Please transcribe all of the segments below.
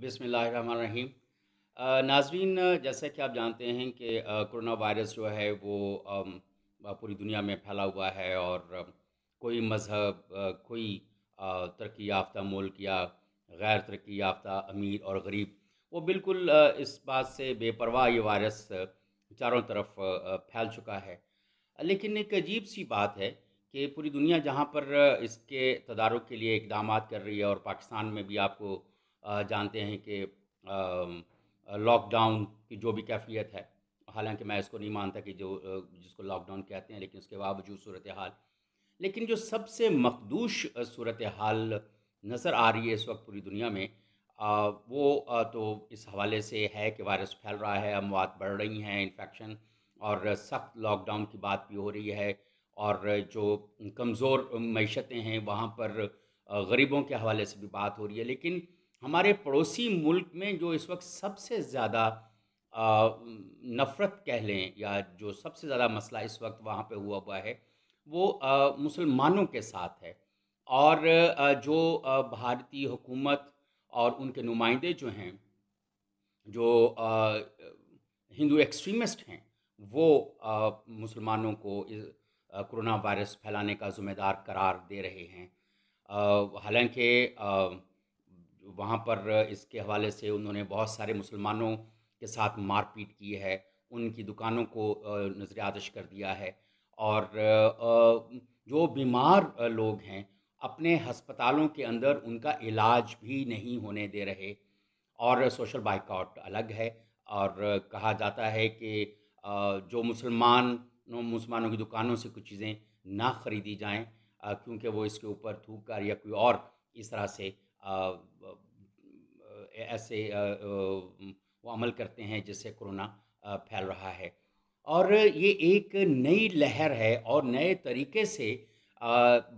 बिसमीम नाजवीन जैसा कि आप जानते हैं कि कोरोना वायरस जो है वो पूरी दुनिया में फैला हुआ है और कोई मज़हब कोई तरक्की याफ्ता मुल्क या गैर तरक्की याफ्ता अमीर और गरीब वो बिल्कुल इस बात से बेपरवाह ये वायरस चारों तरफ फैल चुका है लेकिन एक अजीब सी बात है कि पूरी दुनिया जहाँ पर इसके तदारक के लिए इकदाम कर रही है और पाकिस्तान में भी आपको जानते हैं कि लॉकडाउन की जो भी कैफियत है हालांकि मैं इसको नहीं मानता कि जो जिसको लॉकडाउन कहते हैं लेकिन उसके बावजूद सूरत हाल लेकिन जो सबसे मखदूश सूरत हाल नज़र आ रही है इस वक्त पूरी दुनिया में आ, वो आ, तो इस हवाले से है कि वायरस फैल रहा है अमवात बढ़ रही हैं इन्फेक्शन और सख्त लॉकडाउन की बात भी हो रही है और जो कमज़ोर मीशतें हैं वहाँ पर गरीबों के हवाले से भी बात हो रही है लेकिन हमारे पड़ोसी मुल्क में जो इस वक्त सबसे ज़्यादा नफ़रत कह लें या जो सबसे ज़्यादा मसला इस वक्त वहाँ पे हुआ हुआ है वो मुसलमानों के साथ है और जो भारतीय हुकूमत और उनके नुमाइंदे जो हैं जो हिंदू एक्सट्रीमिस्ट हैं वो मुसलमानों को कोरोना वायरस फैलाने का ज़िम्मेदार करार दे रहे हैं हालांकि वहाँ पर इसके हवाले से उन्होंने बहुत सारे मुसलमानों के साथ मारपीट की है उनकी दुकानों को नज़र आदश कर दिया है और जो बीमार लोग हैं अपने हस्पतालों के अंदर उनका इलाज भी नहीं होने दे रहे और सोशल बाइकआउट अलग है और कहा जाता है कि जो मुसलमान मुसलमानों की दुकानों से कुछ चीज़ें ना ख़रीदी जाएं क्योंकि वो इसके ऊपर थूक कर या कोई और इस तरह से ऐसे वो अमल करते हैं जिससे कोरोना फैल रहा है और ये एक नई लहर है और नए तरीके से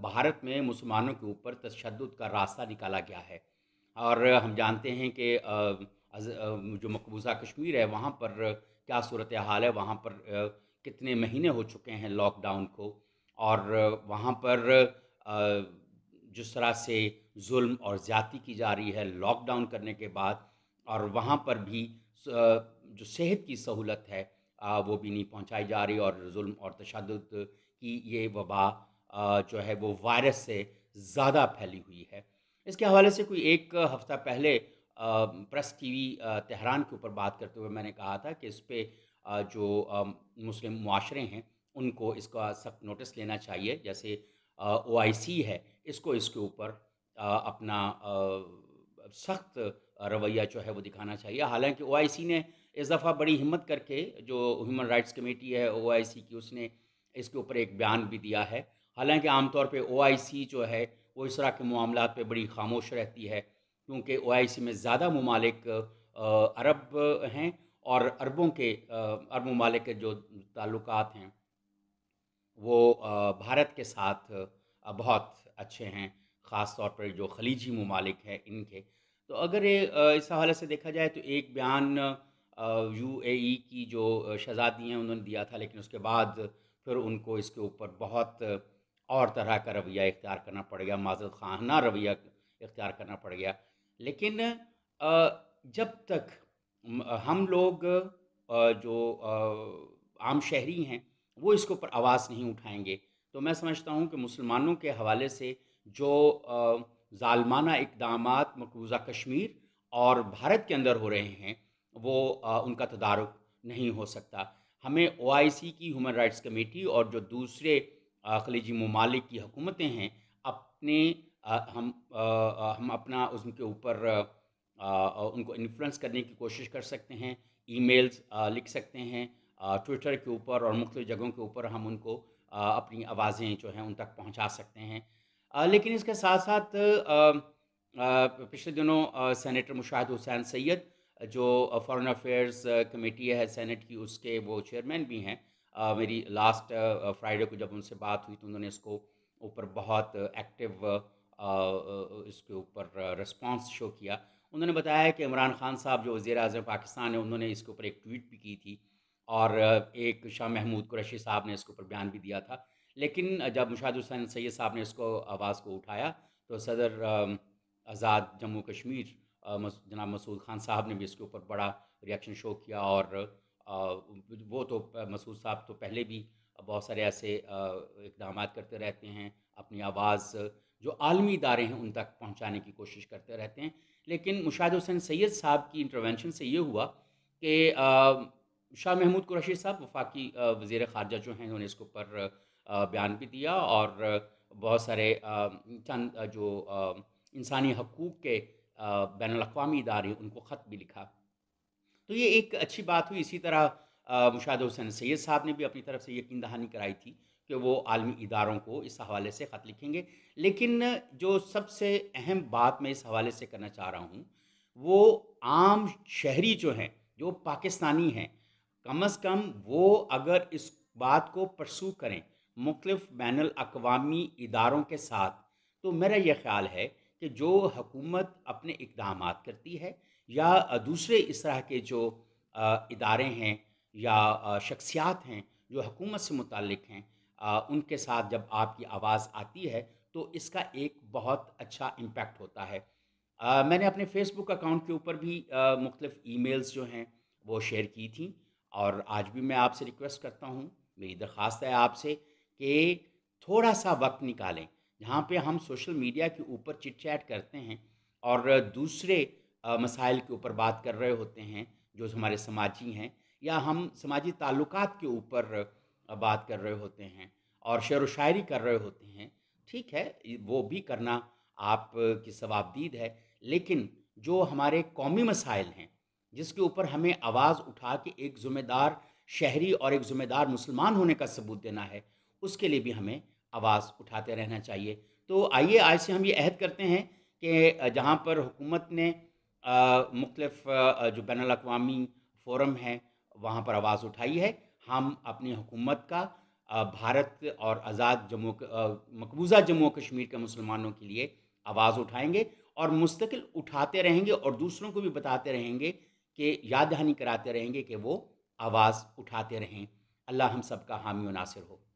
भारत में मुसलमानों के ऊपर तशद का रास्ता निकाला गया है और हम जानते हैं कि जो मकबूजा कश्मीर है वहाँ पर क्या सूरत हाल है वहाँ पर कितने महीने हो चुके हैं लॉकडाउन को और वहाँ पर जिस तरह से जुल्म और ज़्यादी की जा रही है लॉकडाउन करने के बाद और वहाँ पर भी जो सेहत की सहूलत है वो भी नहीं पहुँचाई जा रही और जुल्म और तशद की ये वबा जो है वो वायरस से ज़्यादा फैली हुई है इसके हवाले से कोई एक हफ़्ता पहले प्रेस टीवी तेहरान के ऊपर बात करते हुए मैंने कहा था कि इस पर जो मुस्लिम माशरे हैं उनको इसका सख्त नोटिस लेना चाहिए जैसे ओ आई सी है इसको इसके ऊपर अपना सख्त रवैया जो है वो दिखाना चाहिए हालांकि ओ ने इस दफ़ा बड़ी हिम्मत करके जो ह्यूमन राइट्स कमेटी है ओ की उसने इसके ऊपर एक बयान भी दिया है हालांकि आमतौर पे ओ जो है वो इस तरह के मामला पे बड़ी खामोश रहती है क्योंकि ओ में ज़्यादा ममालिक अरब हैं और अरबों के अरब ममालिक के जो ताल्लुक हैं वो भारत के साथ बहुत अच्छे हैं ख़ास तौर पर जो खलीजी ममालिक हैं इनके तो अगर इस हवाले से देखा जाए तो एक बयान यू ए की जो शहजादी हैं उन्होंने दिया था लेकिन उसके बाद फिर उनको इसके ऊपर बहुत और तरह का रवैया इख्तियार करना पड़ गया माजर खाना रवैया इख्तियार करना पड़ गया लेकिन जब तक हम लोग जो आम शहरी हैं वो इसके ऊपर आवाज़ नहीं उठाएंगे तो मैं समझता हूँ कि मुसलमानों के हवाले से जो ालमाना इकदाम मकबूजा कश्मीर और भारत के अंदर हो रहे हैं वो उनका तदारक नहीं हो सकता हमें ओ आई सी की ह्यूमन राइट्स कमेटी और जो दूसरे खलीजी ममालिक की हुकूमतें हैं अपने हम हम अपना उसके ऊपर उनको इन्फ्लुएंस करने की कोशिश कर सकते हैं ईमेल्स लिख सकते हैं ट्विटर के ऊपर और मुख्त जगहों के ऊपर हम उनको अपनी आवाज़ें जो हैं उन तक पहुंचा सकते हैं लेकिन इसके साथ साथ पिछले दिनों सेनेटर मुशाहिद हुसैन सैयद जो फॉरेन अफेयर्स कमेटी है सेनेट की उसके वो चेयरमैन भी हैं मेरी लास्ट फ्राइडे को जब उनसे बात हुई तो उन्होंने इसको ऊपर बहुत एक्टिव इसके ऊपर रिस्पांस शो किया उन्होंने बताया कि इमरान खान साहब जो वज़ी अजम पाकिस्तान है उन्होंने इसके ऊपर एक ट्वीट भी की थी और एक शाह महमूद कुरैशी साहब ने इसके ऊपर बयान भी दिया था लेकिन जब मुशाद हुसैन सैद साहब ने इसको आवाज़ को उठाया तो सदर आज़ाद जम्मू कश्मीर जनाब मसूद खान साहब ने भी इसके ऊपर बड़ा रिएक्शन शो किया और वो तो मसूद साहब तो पहले भी बहुत सारे ऐसे इकदाम करते रहते हैं अपनी आवाज़ जो आलमी इदारे हैं उन तक पहुंचाने की कोशिश करते रहते हैं लेकिन मुशाद हुसैन सैद साहब की इंटरवेंशन से ये हुआ कि शाह महमूद कुरैशी साहब वफाकी वज़ी ख़ारजा जो हैं उन्होंने इसके ऊपर बयान भी दिया और बहुत सारे चंद जो इंसानी हकूक़ के बैन अवी इदारे उनको ख़त भी लिखा तो ये एक अच्छी बात हुई इसी तरह मुशाद हुसैन सैद साहब ने भी अपनी तरफ से यकीन दहानी कराई थी कि वो आलमी इदारों को इस हवाले से ख़त लिखेंगे लेकिन जो सबसे अहम बात मैं इस हवाले से करना चाह रहा हूँ वो आम शहरी जो हैं जो पाकिस्तानी हैं कम अज़ कम वो अगर इस बात को परसू करें मुख्तफ बैन अवी इदारों के साथ तो मेरा यह ख्याल है कि जो हकूमत अपने इकदाम करती है या दूसरे इस तरह के जो इदारे हैं या शख्सियात हैं जो हकूमत से मुतक़ हैं उनके साथ जब आपकी आवाज़ आती है तो इसका एक बहुत अच्छा इम्पेक्ट होता है आ, मैंने अपने फेसबुक अकाउंट के ऊपर भी मुख्तफ ई मेल्स जो हैं वो शेयर की थी और आज भी मैं आपसे रिक्वेस्ट करता हूँ मेरी दरख्वास्त है आपसे कि थोड़ा सा वक्त निकालें जहाँ पे हम सोशल मीडिया के ऊपर चिट चैट करते हैं और दूसरे मसाइल के ऊपर बात कर रहे होते हैं जो हमारे समाजी हैं या हम समाजी ताल्लुक़ के ऊपर बात कर रहे होते हैं और शेर व शायरी कर रहे होते हैं ठीक है वो भी करना आप की सवाबदीद है लेकिन जो हमारे कौमी मसाइल हैं जिसके ऊपर हमें आवाज़ उठा के एक ज़िम्मेदार शहरी और एक ज़िम्मेदार मुसलमान होने का सबूत देना है उसके लिए भी हमें आवाज़ उठाते रहना चाहिए तो आइए आज से हम ये अहद करते हैं कि जहाँ पर हुकूमत ने मुख्तफ जो बैन अवी फोरम है वहाँ पर आवाज़ उठाई है हम अपनी हुकूमत का भारत और आज़ाद जम्मू मकबूज़ा जम्मू कश्मीर के मुसलमानों के लिए आवाज़ उठाएंगे और मुस्तकिल उठाते रहेंगे और दूसरों को भी बताते रहेंगे कि याद दहानी कराते रहेंगे कि वो आवाज़ उठाते रहें अल्लाह हम सब का हामी नासिर हो